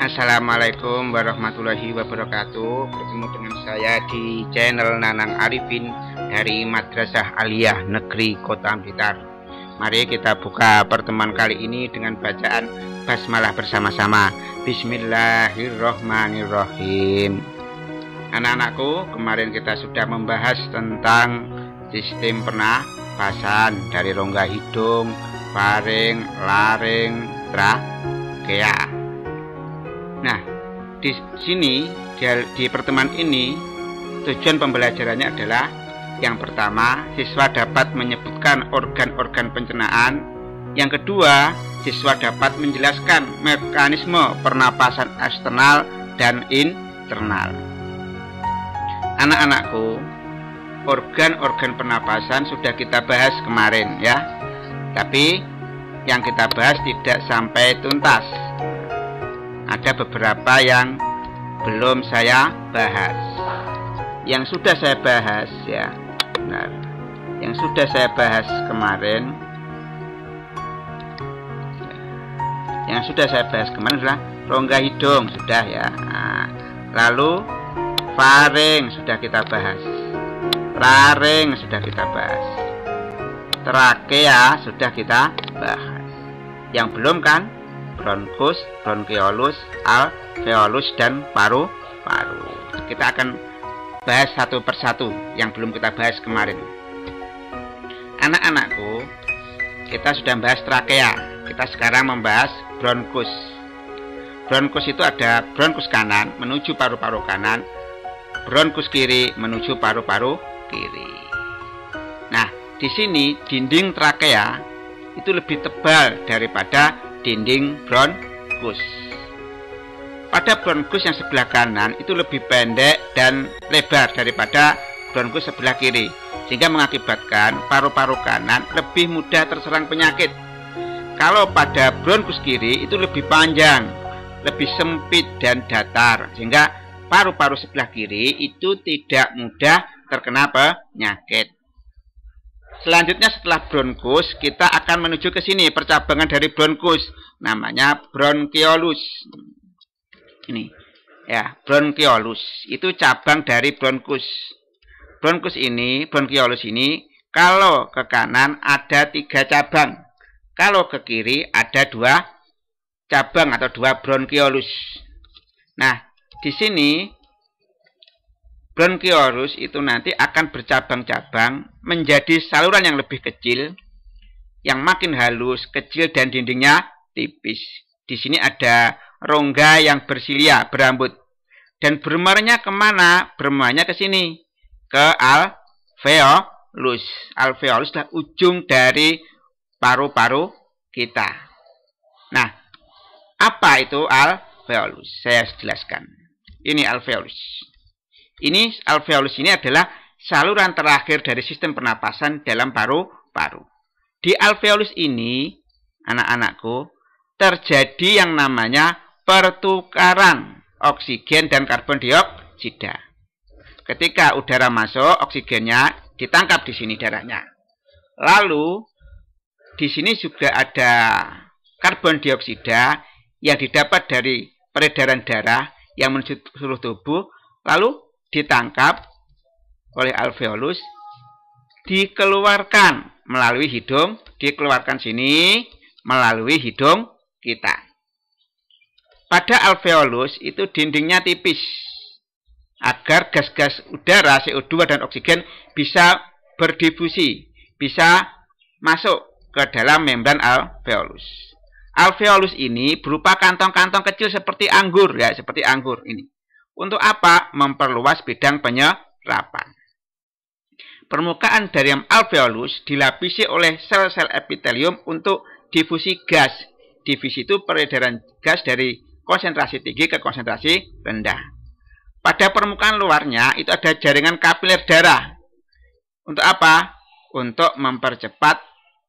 Assalamualaikum warahmatullahi wabarakatuh Bertemu dengan saya di channel Nanang Arifin Dari Madrasah Aliyah Negeri Kota Blitar Mari kita buka pertemuan kali ini dengan bacaan Basmalah bersama-sama Bismillahirrohmanirrohim Anak-anakku kemarin kita sudah membahas tentang Sistem pernah Pasan dari rongga hidung, faring, laring, trakea. Nah, di sini di, di pertemuan ini tujuan pembelajarannya adalah yang pertama, siswa dapat menyebutkan organ-organ pencernaan. Yang kedua, siswa dapat menjelaskan mekanisme pernapasan eksternal dan internal. Anak-anakku, organ-organ pernapasan sudah kita bahas kemarin ya. Tapi yang kita bahas tidak sampai tuntas ada beberapa yang belum saya bahas. Yang sudah saya bahas ya. Benar. Yang sudah saya bahas kemarin yang sudah saya bahas kemarin adalah rongga hidung sudah ya. Ah. lalu faring sudah kita bahas. Laring sudah kita bahas. Trakea ya, sudah kita bahas. Yang belum kan bronkus, bronkiolus, alveolus dan paru-paru. Kita akan bahas satu persatu yang belum kita bahas kemarin. Anak-anakku, kita sudah membahas trakea. Kita sekarang membahas bronkus. Bronkus itu ada bronkus kanan menuju paru-paru kanan, bronkus kiri menuju paru-paru kiri. Nah, di sini dinding trakea itu lebih tebal daripada dinding bronkus. Pada bronkus yang sebelah kanan itu lebih pendek dan lebar daripada bronkus sebelah kiri, sehingga mengakibatkan paru-paru kanan lebih mudah terserang penyakit. Kalau pada bronkus kiri itu lebih panjang, lebih sempit dan datar, sehingga paru-paru sebelah kiri itu tidak mudah terkena penyakit. Selanjutnya setelah bronkus, kita akan menuju ke sini, percabangan dari bronkus. Namanya bronkiolus. Ini. Ya, bronkiolus. Itu cabang dari bronkus. Bronkus ini, bronkiolus ini, kalau ke kanan ada tiga cabang. Kalau ke kiri ada dua cabang atau dua bronkiolus. Nah, di sini bronkiolus itu nanti akan bercabang-cabang menjadi saluran yang lebih kecil, yang makin halus, kecil dan dindingnya tipis. Di sini ada rongga yang bersilia, berambut. Dan bermarnya kemana? Bermarnya ke sini, ke alveolus. Alveolus adalah ujung dari paru-paru kita. Nah, apa itu alveolus? Saya jelaskan. Ini alveolus. Ini alveolus ini adalah saluran terakhir dari sistem pernapasan dalam paru-paru. Di alveolus ini, anak-anakku, terjadi yang namanya pertukaran oksigen dan karbon dioksida. Ketika udara masuk, oksigennya ditangkap di sini darahnya. Lalu, di sini juga ada karbon dioksida yang didapat dari peredaran darah yang menuju seluruh tubuh, lalu ditangkap oleh alveolus dikeluarkan melalui hidung, dikeluarkan sini melalui hidung kita. Pada alveolus itu dindingnya tipis agar gas-gas udara CO2 dan oksigen bisa berdifusi, bisa masuk ke dalam membran alveolus. Alveolus ini berupa kantong-kantong kecil seperti anggur ya, seperti anggur ini. Untuk apa? Memperluas bidang penyerapan permukaan dari alveolus dilapisi oleh sel-sel epitelium untuk difusi gas. Divisi itu peredaran gas dari konsentrasi tinggi ke konsentrasi rendah. Pada permukaan luarnya itu ada jaringan kapiler darah. Untuk apa? Untuk mempercepat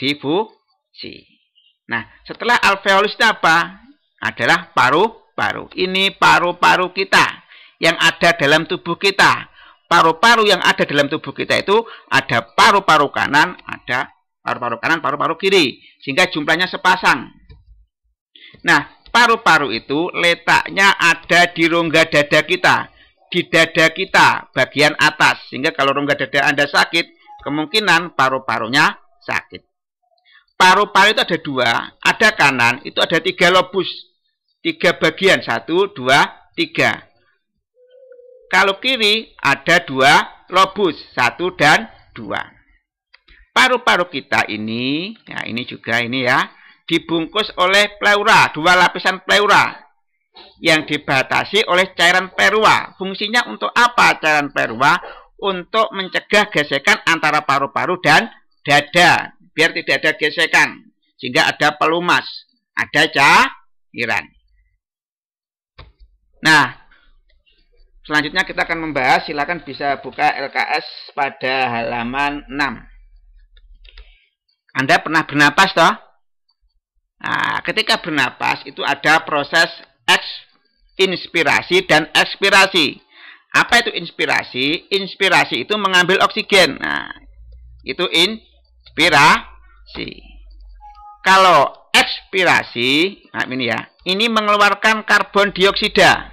difusi. Nah, setelah alveolus itu apa? Adalah paru-paru. Ini paru-paru kita yang ada dalam tubuh kita paru-paru yang ada dalam tubuh kita itu ada paru-paru kanan, ada paru-paru kanan, paru-paru kiri, sehingga jumlahnya sepasang. Nah, paru-paru itu letaknya ada di rongga dada kita, di dada kita bagian atas, sehingga kalau rongga dada Anda sakit, kemungkinan paru-parunya sakit. Paru-paru itu ada dua, ada kanan, itu ada tiga lobus, tiga bagian, satu, dua, tiga. Kalau kiri ada dua lobus, satu dan dua. Paru-paru kita ini, ya ini juga ini ya, dibungkus oleh pleura, dua lapisan pleura yang dibatasi oleh cairan perua. Fungsinya untuk apa cairan perua? Untuk mencegah gesekan antara paru-paru dan dada, biar tidak ada gesekan, sehingga ada pelumas, ada cairan. Nah, Selanjutnya kita akan membahas, silakan bisa buka LKS pada halaman 6. Anda pernah bernapas toh? Nah, ketika bernapas itu ada proses inspirasi dan ekspirasi. Apa itu inspirasi? Inspirasi itu mengambil oksigen. Nah, itu inspirasi. Kalau ekspirasi, nah ini ya, ini mengeluarkan karbon dioksida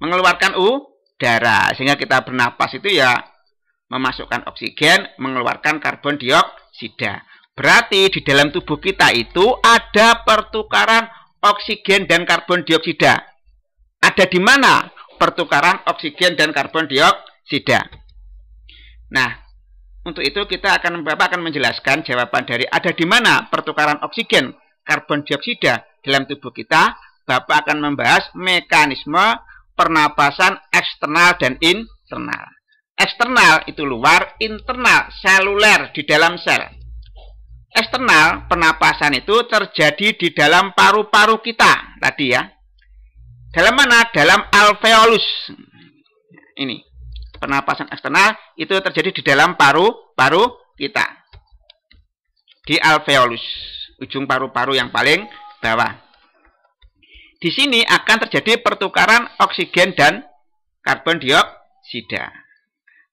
mengeluarkan udara sehingga kita bernapas itu ya memasukkan oksigen, mengeluarkan karbon dioksida. Berarti di dalam tubuh kita itu ada pertukaran oksigen dan karbon dioksida. Ada di mana pertukaran oksigen dan karbon dioksida? Nah, untuk itu kita akan Bapak akan menjelaskan jawaban dari ada di mana pertukaran oksigen, karbon dioksida dalam tubuh kita. Bapak akan membahas mekanisme pernapasan eksternal dan internal. Eksternal itu luar, internal seluler di dalam sel. Eksternal pernapasan itu terjadi di dalam paru-paru kita tadi ya. Dalam mana? Dalam alveolus. Ini pernapasan eksternal itu terjadi di dalam paru-paru kita. Di alveolus, ujung paru-paru yang paling bawah di sini akan terjadi pertukaran oksigen dan karbon dioksida.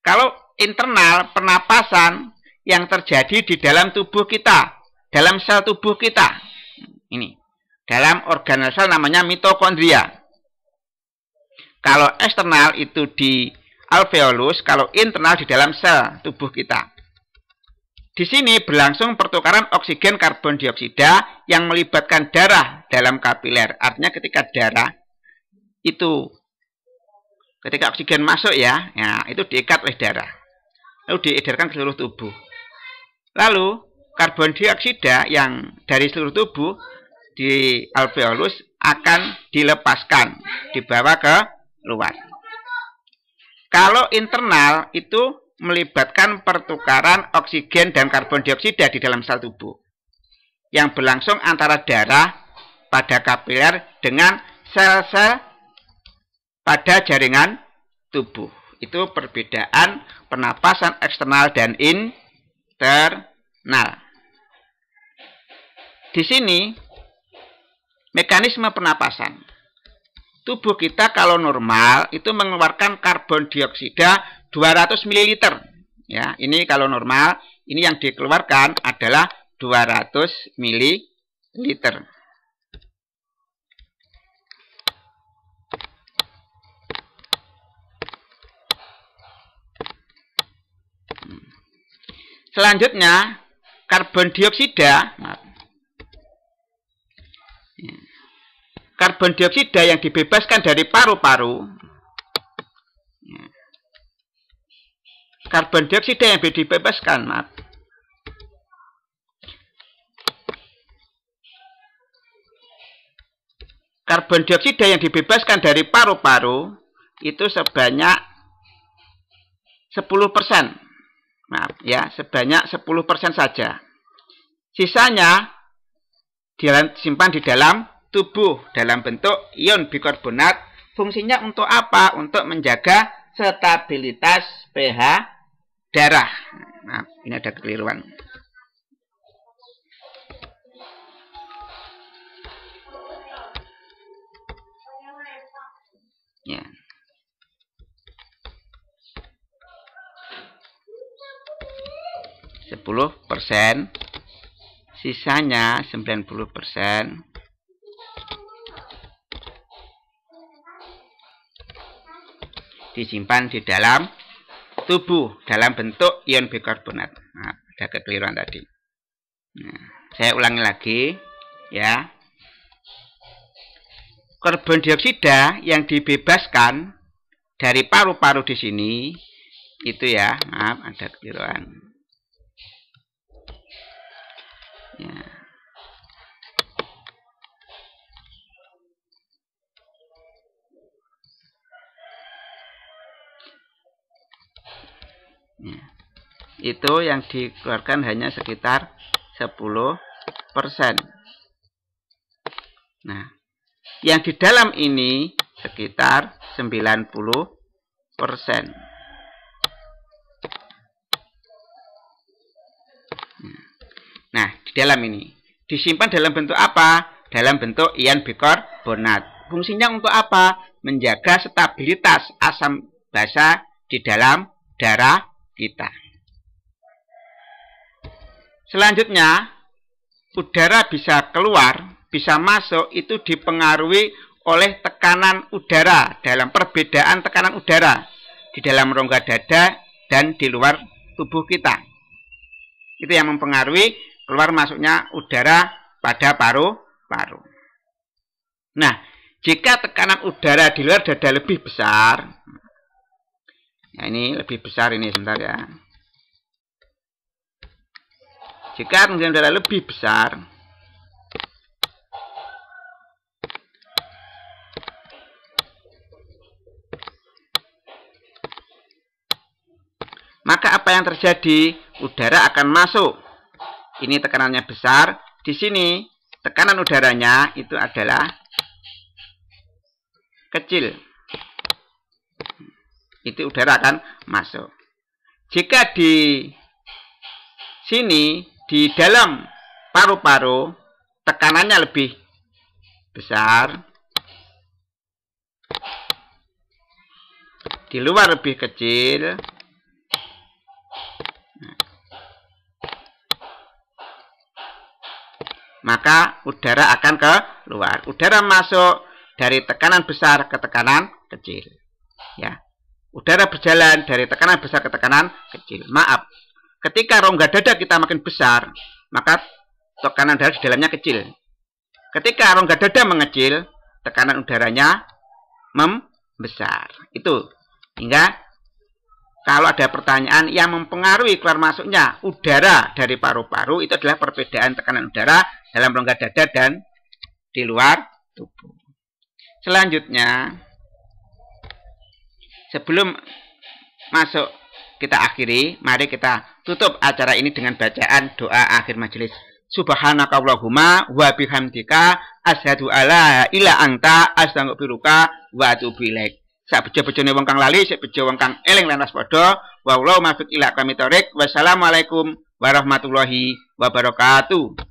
Kalau internal pernapasan yang terjadi di dalam tubuh kita, dalam sel tubuh kita. Ini. Dalam organ sel namanya mitokondria. Kalau eksternal itu di alveolus, kalau internal di dalam sel tubuh kita. Di sini berlangsung pertukaran oksigen karbon dioksida yang melibatkan darah dalam kapiler. Artinya ketika darah itu ketika oksigen masuk ya, ya itu diikat oleh darah. Lalu diedarkan ke seluruh tubuh. Lalu karbon dioksida yang dari seluruh tubuh di alveolus akan dilepaskan, dibawa ke luar. Kalau internal itu melibatkan pertukaran oksigen dan karbon dioksida di dalam sel tubuh yang berlangsung antara darah pada kapiler dengan sel-sel pada jaringan tubuh. Itu perbedaan pernapasan eksternal dan internal. Di sini mekanisme pernapasan. Tubuh kita kalau normal itu mengeluarkan karbon dioksida 200 ml. Ya, ini kalau normal, ini yang dikeluarkan adalah 200 ml. Selanjutnya, karbon dioksida. Ya. Karbon dioksida yang dibebaskan dari paru-paru karbon dioksida yang dibebaskan maaf. Karbon dioksida yang dibebaskan dari paru-paru itu sebanyak 10 persen. Maaf ya, sebanyak 10 persen saja. Sisanya disimpan di dalam tubuh dalam bentuk ion bikarbonat. Fungsinya untuk apa? Untuk menjaga stabilitas pH darah. Nah, ini ada kekeliruan. Ya. Sepuluh persen, sisanya sembilan puluh persen. disimpan di dalam tubuh dalam bentuk ion bikarbonat. Nah, ada kekeliruan tadi. Nah, saya ulangi lagi, ya. Karbon dioksida yang dibebaskan dari paru-paru di sini itu ya, maaf ada kekeliruan. Ya. Ya. Itu yang dikeluarkan hanya sekitar 10%. Nah, yang di dalam ini sekitar 90%. Nah, di dalam ini disimpan dalam bentuk apa? Dalam bentuk ion bikarbonat. Fungsinya untuk apa? Menjaga stabilitas asam basa di dalam darah kita. Selanjutnya, udara bisa keluar, bisa masuk itu dipengaruhi oleh tekanan udara dalam perbedaan tekanan udara di dalam rongga dada dan di luar tubuh kita. Itu yang mempengaruhi keluar masuknya udara pada paru-paru. Nah, jika tekanan udara di luar dada lebih besar, Nah, ini lebih besar ini sebentar ya. Jika kemudian udara lebih besar, maka apa yang terjadi? Udara akan masuk. Ini tekanannya besar. Di sini tekanan udaranya itu adalah kecil itu udara akan masuk. Jika di sini di dalam paru-paru tekanannya lebih besar, di luar lebih kecil. Maka udara akan keluar. Udara masuk dari tekanan besar ke tekanan kecil. Ya. Udara berjalan dari tekanan besar ke tekanan kecil. Maaf, ketika rongga dada kita makin besar, maka tekanan darah di dalamnya kecil. Ketika rongga dada mengecil, tekanan udaranya membesar. Itu hingga kalau ada pertanyaan yang mempengaruhi keluar masuknya udara dari paru-paru itu adalah perbedaan tekanan udara dalam rongga dada dan di luar tubuh. Selanjutnya, sebelum masuk kita akhiri, mari kita tutup acara ini dengan bacaan doa akhir majelis. Subhanakallahumma wa bihamdika asyhadu alla ila anta astaghfiruka wa atubu ilaik. Sak bejo-bejone wong kang lali, sak bejo wong kang eling lan waspada. Wa wallahu mafiq ila kami tarik. Wassalamualaikum warahmatullahi wabarakatuh.